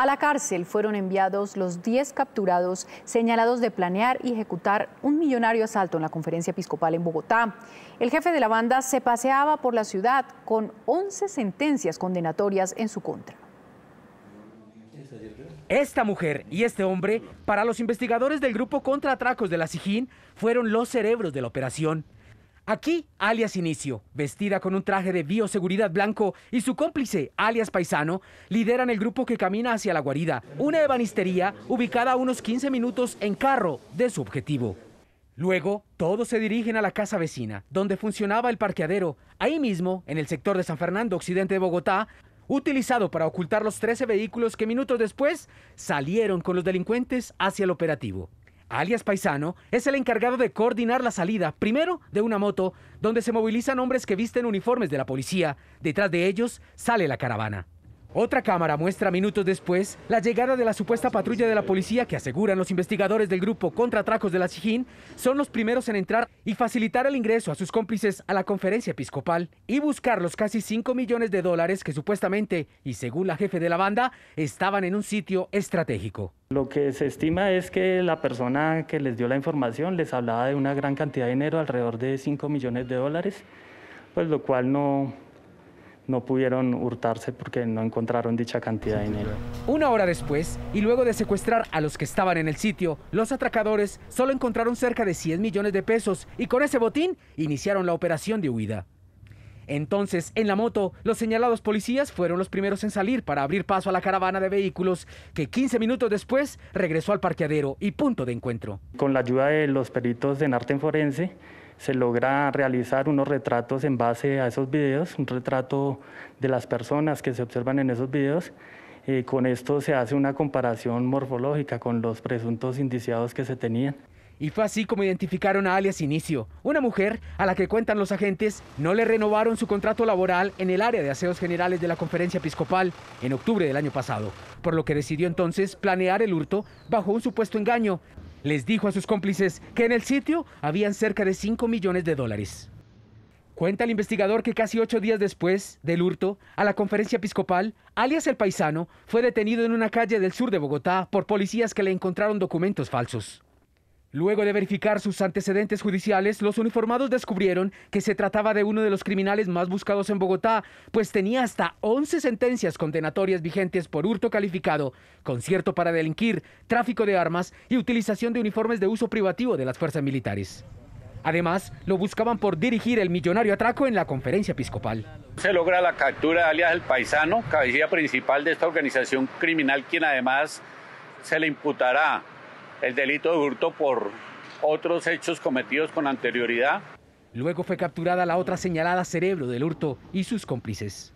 A la cárcel fueron enviados los 10 capturados señalados de planear y ejecutar un millonario asalto en la conferencia episcopal en Bogotá. El jefe de la banda se paseaba por la ciudad con 11 sentencias condenatorias en su contra. Esta mujer y este hombre, para los investigadores del grupo Contra Atracos de la Sijín, fueron los cerebros de la operación. Aquí, alias Inicio, vestida con un traje de bioseguridad blanco, y su cómplice, alias Paisano, lideran el grupo que camina hacia la guarida, una ebanistería ubicada a unos 15 minutos en carro de su objetivo. Luego, todos se dirigen a la casa vecina, donde funcionaba el parqueadero, ahí mismo, en el sector de San Fernando, occidente de Bogotá, utilizado para ocultar los 13 vehículos que minutos después salieron con los delincuentes hacia el operativo alias Paisano, es el encargado de coordinar la salida, primero de una moto, donde se movilizan hombres que visten uniformes de la policía. Detrás de ellos sale la caravana. Otra cámara muestra minutos después la llegada de la supuesta patrulla de la policía que aseguran los investigadores del grupo Contra atracos de la Sijín son los primeros en entrar y facilitar el ingreso a sus cómplices a la conferencia episcopal y buscar los casi 5 millones de dólares que supuestamente, y según la jefe de la banda, estaban en un sitio estratégico. Lo que se estima es que la persona que les dio la información les hablaba de una gran cantidad de dinero, alrededor de 5 millones de dólares, pues lo cual no, pudieron hurtarse porque no encontraron dicha cantidad de dinero. Una hora después, y luego de secuestrar a los que estaban en el sitio, los atracadores solo encontraron cerca de 100 millones de pesos y con ese botín iniciaron la operación de huida. Entonces, en la moto, los señalados policías fueron los primeros en salir para abrir paso a la caravana de vehículos que 15 minutos después regresó al parqueadero y punto de encuentro. Con la ayuda de los peritos en arte forense, se logra realizar unos retratos en base a esos videos, un retrato de las personas que se observan en esos videos. y eh, con esto se hace una comparación morfológica con los presuntos indiciados que se tenían. Y fue así como identificaron a alias Inicio, una mujer a la que cuentan los agentes no le renovaron su contrato laboral en el área de aseos generales de la conferencia episcopal en octubre del año pasado, por lo que decidió entonces planear el hurto bajo un supuesto engaño. Les dijo a sus cómplices que en el sitio habían cerca de 5 millones de dólares. Cuenta el investigador que casi ocho días después del hurto a la conferencia episcopal, alias el paisano fue detenido en una calle del sur de Bogotá por policías que le encontraron documentos falsos. Luego de verificar sus antecedentes judiciales, los uniformados descubrieron que se trataba de uno de los criminales más buscados en Bogotá, pues tenía hasta 11 sentencias condenatorias vigentes por hurto calificado, concierto para delinquir, tráfico de armas y utilización de uniformes de uso privativo de las fuerzas militares. Además, lo buscaban por dirigir el millonario atraco en la conferencia episcopal. Se logra la captura de alias El Paisano, cabecilla principal de esta organización criminal, quien además se le imputará el delito de hurto por otros hechos cometidos con anterioridad. Luego fue capturada la otra señalada cerebro del hurto y sus cómplices.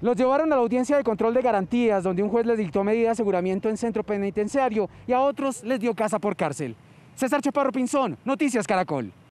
Los llevaron a la audiencia de control de garantías, donde un juez les dictó medida de aseguramiento en centro penitenciario y a otros les dio casa por cárcel. César Chaparro Pinzón, Noticias Caracol.